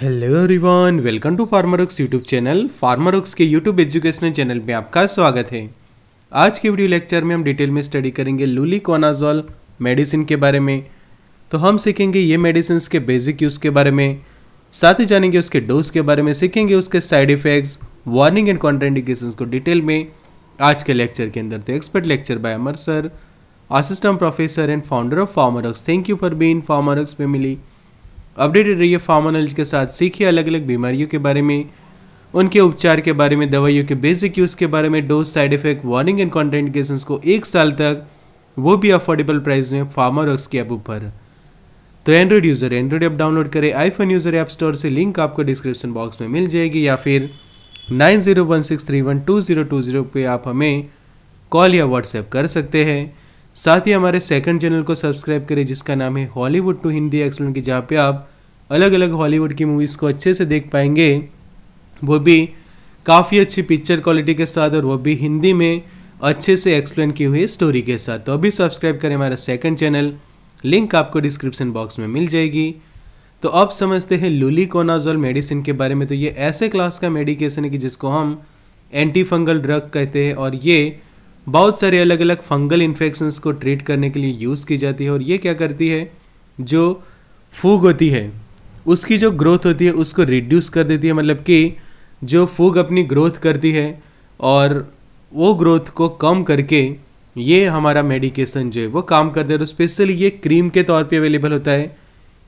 hello everyone welcome to Pharmarocks YouTube channel Pharmarocks के YouTube educational channel में आपका स्वागत है आज के वीडियो लेक्चर में हम डिटेल में स्टडी करेंगे लूली कोनाजोल मेडिसिन के बारे में तो हम सीखेंगे ये मेडिसिन के बेसिक यूज़ के बारे में साथ ही जानेंगे उसके डोज के बारे में सीखेंगे उसके side effects warning and contraindication को डिटेल में आज के लेक्चर के अंदर थे expert lecture by Amar sir assistant professor and founder of Pharmarocks thank you for being Pharmarocks family updated रहिए फार्मा नॉलेज के साथ सीखिए अलग अलग बीमारियों के बारे में उनके उपचार के बारे में दवाइयों के बेसिक यूज़ के बारे में dose side effect warning and contraindication को एक साल तक वो भी अफोर्डेबल प्राइस में फार्मा रॉक्स के ऐप ऊपर तो Android user Android app download करें आईफोन यूज़र ऐप स्टोर से लिंक आपको डिस्क्रिप्शन बॉक्स में मिल जाएगी या फिर nine zero one six three one two zero two zero पे आप हमें कॉल या व्हाट्सएप कर सकते हैं साथ ही हमारे सेकंड चैनल को सब्सक्राइब करें जिसका नाम है हॉलीवुड टू हिंदी एक्सप्लेन की जहाँ पे आप अलग अलग हॉलीवुड की मूवीज़ को अच्छे से देख पाएंगे वो भी काफ़ी अच्छी पिक्चर क्वालिटी के साथ और वो भी हिंदी में अच्छे से एक्सप्लेन की हुई स्टोरी के साथ तो अभी सब्सक्राइब करें हमारा सेकंड चैनल लिंक आपको डिस्क्रिप्शन बॉक्स में मिल जाएगी तो अब समझते हैं लूलीकोनाजोल मेडिसिन के बारे में तो ये ऐसे क्लास का मेडिकेशन है कि जिसको हम एंटी फंगल ड्रग कहते हैं और ये बहुत सारे अलग अलग फंगल इन्फेक्शंस को ट्रीट करने के लिए यूज़ की जाती है और ये क्या करती है जो फूग होती है उसकी जो ग्रोथ होती है उसको रिड्यूस कर देती है मतलब कि जो फूग अपनी ग्रोथ करती है और वो ग्रोथ को कम करके ये हमारा मेडिकेशन जो है वो काम करता है और तो स्पेशली ये क्रीम के तौर पे अवेलेबल होता है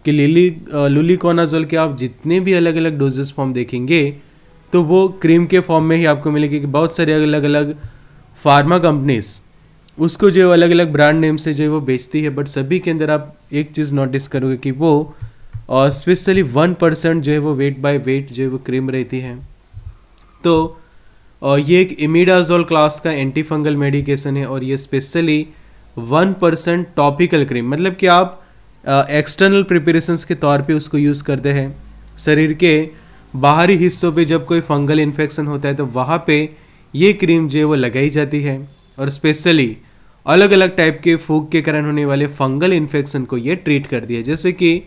कि लिली लुलिकोनाजोल के आप जितने भी अलग अलग डोजेस फॉर्म देखेंगे तो वो क्रीम के फॉर्म में ही आपको मिलेगी कि बहुत सारे अलग अलग फार्मा कंपनीज उसको जो अलग अलग ब्रांड नेम से जो है वो बेचती है बट सभी के अंदर आप एक चीज़ नोटिस करोगे कि वो और स्पेशली वन परसेंट जो है वो वेट बाय वेट जो है वो क्रीम रहती है तो और ये एक इमिडाजोल क्लास का एंटी फंगल मेडिकेशन है और ये specially one percent topical cream मतलब कि आप एक्सटर्नल प्रिपरेशंस के तौर पे उसको यूज़ करते हैं शरीर के बाहरी हिस्सों पे जब कोई फंगल इन्फेक्शन होता है तो वहाँ पे ये क्रीम जो है वो लगाई जाती है और स्पेशली अलग अलग टाइप के फूक के कारण होने वाले फंगल इन्फेक्शन को ये ट्रीट कर दिया जैसे कि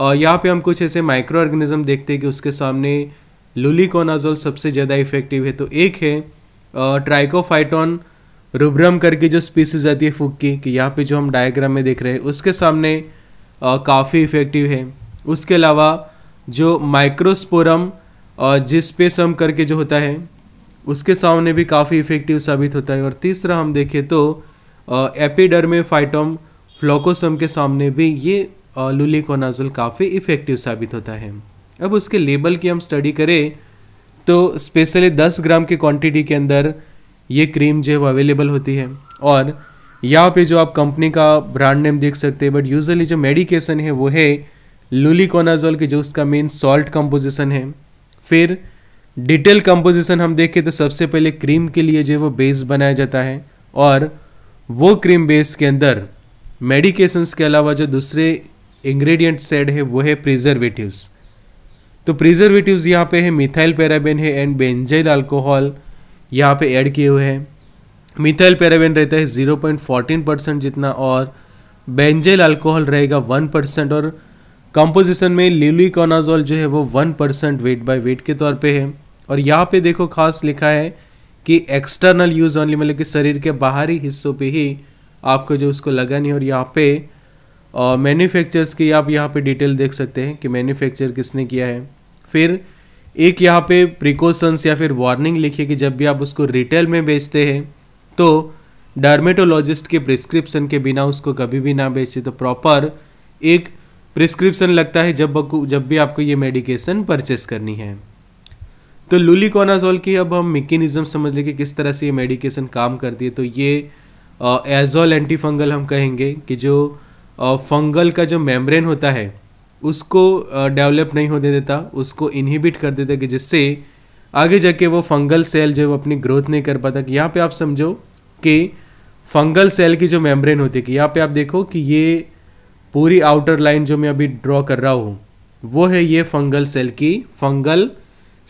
और यहाँ पे हम कुछ ऐसे माइक्रो ऑर्गेनिज्म देखते हैं कि उसके सामने लुलिकोनाजोल सबसे ज़्यादा इफेक्टिव है तो एक है ट्राइकोफाइटोन रुब्रम करके जो स्पीसीज आती है फूक की कि यहाँ पे जो हम डायग्राम में देख रहे हैं उसके सामने काफ़ी इफेक्टिव है उसके अलावा जो माइक्रोस्पोरम जिसपेसम करके जो होता है उसके सामने भी काफ़ी इफेक्टिव साबित होता है और तीसरा हम देखें तो एपिडर्मे फाइटोम फ्लोकोसम के सामने भी ये लुलिकोनाजोल काफ़ी इफ़ेक्टिव साबित होता है अब उसके लेबल की हम स्टडी करें तो स्पेशली 10 ग्राम की क्वांटिटी के अंदर ये क्रीम जो है वो अवेलेबल होती है और यहाँ पे जो आप कंपनी का ब्रांड नेम देख सकते हैं बट यूजली जो मेडिकेशन है वो है लुलिकोनाजोल की जो उसका मेन सॉल्ट कंपोजिशन है फिर डिटेल कंपोजिशन हम देखें तो सबसे पहले क्रीम के लिए जो है वो बेस बनाया जाता है और वो क्रीम बेस के अंदर मेडिकेशंस के अलावा जो दूसरे इंग्रेडिएंट सेड है वो है प्रिजर्वेटिव्स तो प्रिजर्वेटिव्स यहाँ पे है मिथाइल पैराबेन है एंड बेंजाइल अल्कोहल यहाँ पे ऐड किए हुए हैं मिथाइल पैराबेन रहता है ज़ीरो पॉइंट फोर्टीन परसेंट जितना और बेंजाइल अल्कोहल रहेगा वन परसेंट और कंपोजिशन में लिलिकोनाजोल जो है वो one percent weight by weight के तौर पे है और यहाँ पे देखो खास लिखा है कि एक्सटर्नल यूज़ ऑनली मतलब कि शरीर के बाहरी हिस्सों पे ही आपको जो उसको लगानी है और यहाँ पे मैन्युफैक्चर्स की आप यहाँ पे डिटेल देख सकते हैं कि मैन्युफैक्चर किसने किया है फिर एक यहाँ पे प्रिकॉशंस या फिर वार्निंग लिखी कि जब भी आप उसको रिटेल में बेचते हैं तो डर्मेटोलॉजिस्ट के प्रिस्क्रिप्शन के बिना उसको कभी भी ना बेचे तो प्रॉपर एक प्रिस्क्रिप्शन लगता है जब जब भी आपको ये मेडिकेशन परचेस करनी है तो लुलिकोनाजोल की अब हम मेकेनिज़्म समझ लें कि किस तरह से ये मेडिकेशन काम करती है तो ये एजोल एंटीफंगल हम कहेंगे कि जो फंगल का जो मेम्ब्रेन होता है उसको डेवलप नहीं होने देता उसको इनहिबिट कर देता कि जिससे आगे जाके वो फंगल सेल जो है वो अपनी ग्रोथ नहीं कर पाता कि यहाँ पे आप समझो कि फंगल सेल की जो मेम्ब्रेन होती है कि यहाँ पे आप देखो कि ये पूरी आउटर लाइन जो मैं अभी ड्रॉ कर रहा हूँ वो है ये फंगल सेल की फंगल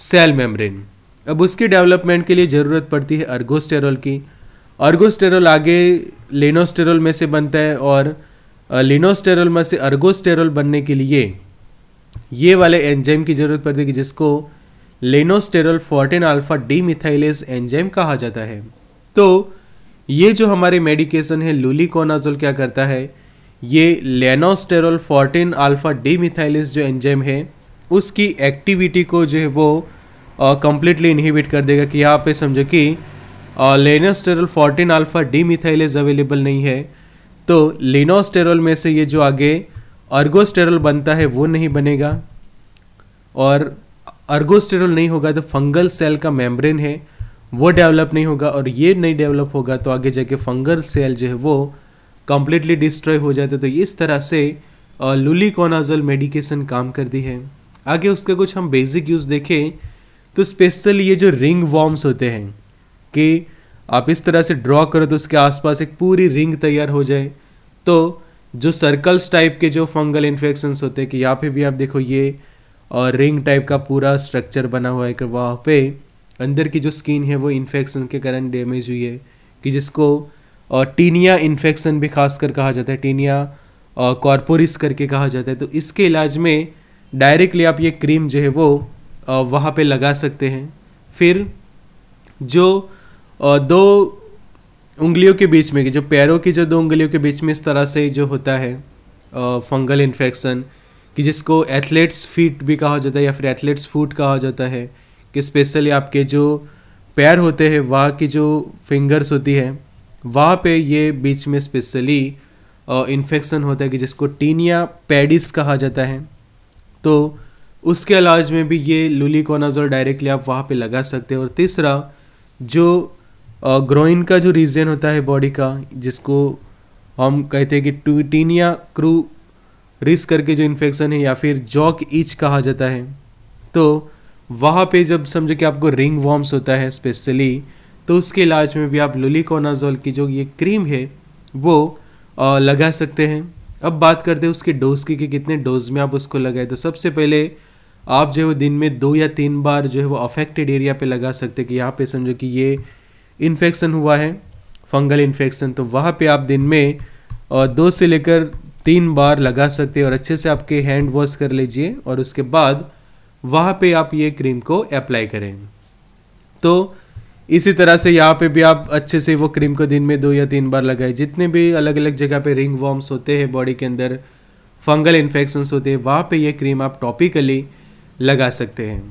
सेल मेम्ब्रेन अब उसकी डेवलपमेंट के लिए ज़रूरत पड़ती है अर्गोस्टेरॉल की अर्गोस्टेरॉल आगे लेनोस्टेरॉल में से बनता है और लिनोस्टेरोल में से अर्गोस्टेरोल बनने के लिए ये वाले एंजाइम की ज़रूरत पड़ती है जिसको lanosterol fourteen alpha demethylase enzyme कहा जाता है तो ये जो हमारे मेडिकेशन है लूलिकोनाजोल क्या करता है ये lanosterol fourteen alpha demethylase जो एंजाइम है उसकी एक्टिविटी को जो है वो कम्प्लीटली इनहिबिट कर देगा कि यहाँ पे समझो कि lanosterol fourteen alpha demethylase available नहीं है तो लिनोस्टेरोल में से ये जो आगे अर्गोस्टेरोल बनता है वो नहीं बनेगा और अर्गोस्टेरोल नहीं होगा तो फंगल सेल का मेम्ब्रेन है वो डेवलप नहीं होगा और ये नहीं डेवलप होगा तो आगे जाके फंगल सेल जो है वो कम्प्लीटली डिस्ट्रॉय हो जाते तो इस तरह से लुलिकोनाजल मेडिकेशन काम करती है आगे उसका कुछ हम बेसिक यूज़ देखें तो स्पेशल ये जो रिंग वॉर्म्स होते हैं कि आप इस तरह से ड्रॉ करो तो उसके आसपास एक पूरी रिंग तैयार हो जाए तो जो सर्कल्स टाइप के जो फंगल इन्फेक्शन होते हैं कि यहाँ पे भी आप देखो ये और रिंग टाइप का पूरा स्ट्रक्चर बना हुआ है कि वहाँ पे अंदर की जो स्किन है वो इन्फेक्शन के कारण डैमेज हुई है कि जिसको और टीनिया इन्फेक्शन भी खासकर कहा जाता है टीनिया और कॉर्पोरिस करके कहा जाता है तो इसके इलाज में डायरेक्टली आप ये क्रीम जो है वो वहाँ पे लगा सकते हैं फिर जो दो उंगलियों के बीच में जो पैरों की जो दो उंगलियों के बीच में इस तरह से जो होता है फंगल इन्फेक्शन कि जिसको एथलेट्स फीट भी कहा जाता है या फिर एथलेट्स फूट कहा जाता है कि स्पेशली आपके जो पैर होते हैं वहाँ की जो फिंगर्स होती है वहाँ पे ये बीच में स्पेशली इन्फेक्शन होता है कि जिसको टीनिया पैडिस कहा जाता है तो उसके इलाज में भी ये लुलिकोनाजोल डायरेक्टली आप वहाँ पे लगा सकते हैं और तीसरा जो ग्रोइन का जो रीजन होता है बॉडी का जिसको हम कहते हैं कि ट्विटीनिया क्रू रिस करके जो इन्फेक्शन है या फिर जॉक ईच कहा जाता है तो वहाँ पे जब समझो कि आपको रिंग वॉर्म्स होता है स्पेशली तो उसके इलाज में भी आप लुलिकोनाजोल की जो ये क्रीम है वो आ, लगा सकते हैं अब बात करते हैं उसके डोज की कि कितने डोज में आप उसको लगाए तो सबसे पहले आप जो है वो दिन में दो या तीन बार जो है वो अफेक्टेड एरिया पे लगा सकते हैं कि यहाँ पे समझो कि ये इन्फेक्शन हुआ है फंगल इन्फेक्शन तो वहाँ पे आप दिन में दो से लेकर तीन बार लगा सकते हैं और अच्छे से आपके हैंड वॉश कर लीजिए और उसके बाद वहाँ पे आप ये क्रीम को अप्लाई करें तो इसी तरह से यहाँ पे भी आप अच्छे से वो क्रीम को दिन में दो या तीन बार लगाए जितने भी अलग अलग जगह पे रिंग वॉर्म्स होते हैं बॉडी के अंदर फंगल इन्फेक्शंस होते हैं वहाँ पे ये क्रीम आप टॉपिकली लगा सकते हैं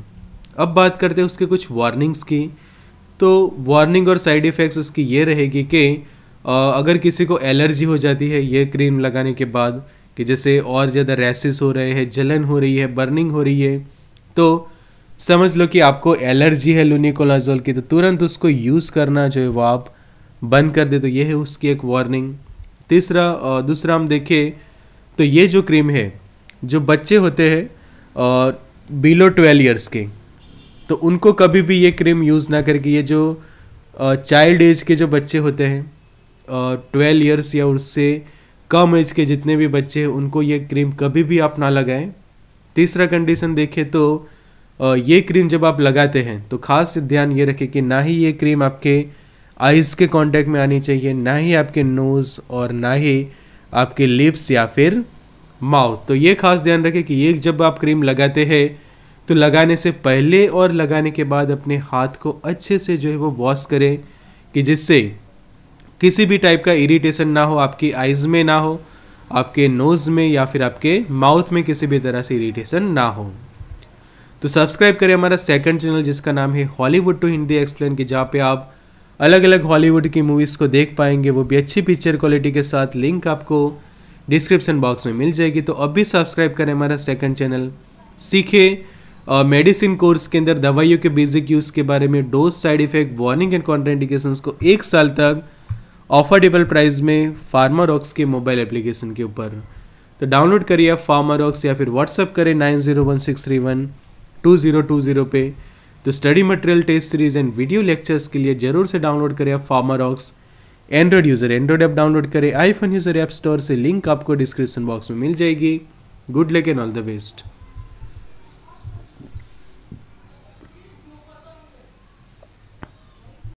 अब बात करते हैं उसके कुछ वार्निंग्स की तो वार्निंग और साइड इफ़ेक्ट्स उसकी ये रहेगी कि अगर किसी को एलर्जी हो जाती है ये क्रीम लगाने के बाद कि जैसे और ज़्यादा रैसेस हो रहे हैं जलन हो रही है बर्निंग हो रही है तो समझ लो कि आपको एलर्जी है लूनिकोलाजोल की तो तुरंत उसको यूज़ करना जो है वो आप बंद कर दे तो ये है उसकी एक वार्निंग तीसरा दूसरा हम देखें तो ये जो क्रीम है जो बच्चे होते हैं बिलो ट्वेल्व ईयर्स के तो उनको कभी भी ये क्रीम यूज़ ना करके ये जो चाइल्ड एज के जो बच्चे होते हैं ट्वेल्व ईयर्स या उससे कम एज के जितने भी बच्चे हैं उनको ये क्रीम कभी भी आप ना लगाएं तीसरा कंडीशन देखें तो ये क्रीम जब आप लगाते हैं तो ख़ास ध्यान ये रखें कि ना ही ये क्रीम आपके आइज़ के कांटेक्ट में आनी चाहिए ना ही आपके नोज़ और ना ही आपके लिप्स या फिर माउथ तो ये खास ध्यान रखें कि ये जब आप क्रीम लगाते हैं तो लगाने से पहले और लगाने के बाद अपने हाथ को अच्छे से जो है वो वॉश करें कि जिससे किसी भी टाइप का इरिटेशन ना हो आपकी आइज़ में ना हो आपके नोज़ में या फिर आपके माउथ में किसी भी तरह से इरिटेशन ना हो तो सब्सक्राइब करें हमारा सेकंड चैनल जिसका नाम है हॉलीवुड टू हिंदी एक्सप्लेन की जहाँ पे आप अलग अलग हॉलीवुड की मूवीज़ को देख पाएंगे वो भी अच्छी पिक्चर क्वालिटी के साथ लिंक आपको डिस्क्रिप्शन बॉक्स में मिल जाएगी तो अब भी सब्सक्राइब करें हमारा सेकंड चैनल सीखें मेडिसिन कोर्स के अंदर दवाइयों के बेसिक यूज़ के बारे में dose side effect warning and contraindication को एक साल तक ऑफर्डेबल प्राइस में फार्मारॉक्स के मोबाइल एप्लीकेशन के ऊपर तो डाउनलोड करिए आप फार्मारॉक्स या फिर व्हाट्सअप करें nine zero one six three one two zero two zero पे तो study material test series and video lectures के लिए ज़रूर से डाउनलोड करें आप Pharmarocks Android user Android app download करें आईफोन यूज़र ऐप स्टोर से लिंक आपको डिस्क्रिप्शन बॉक्स में मिल जाएगी good luck and all the best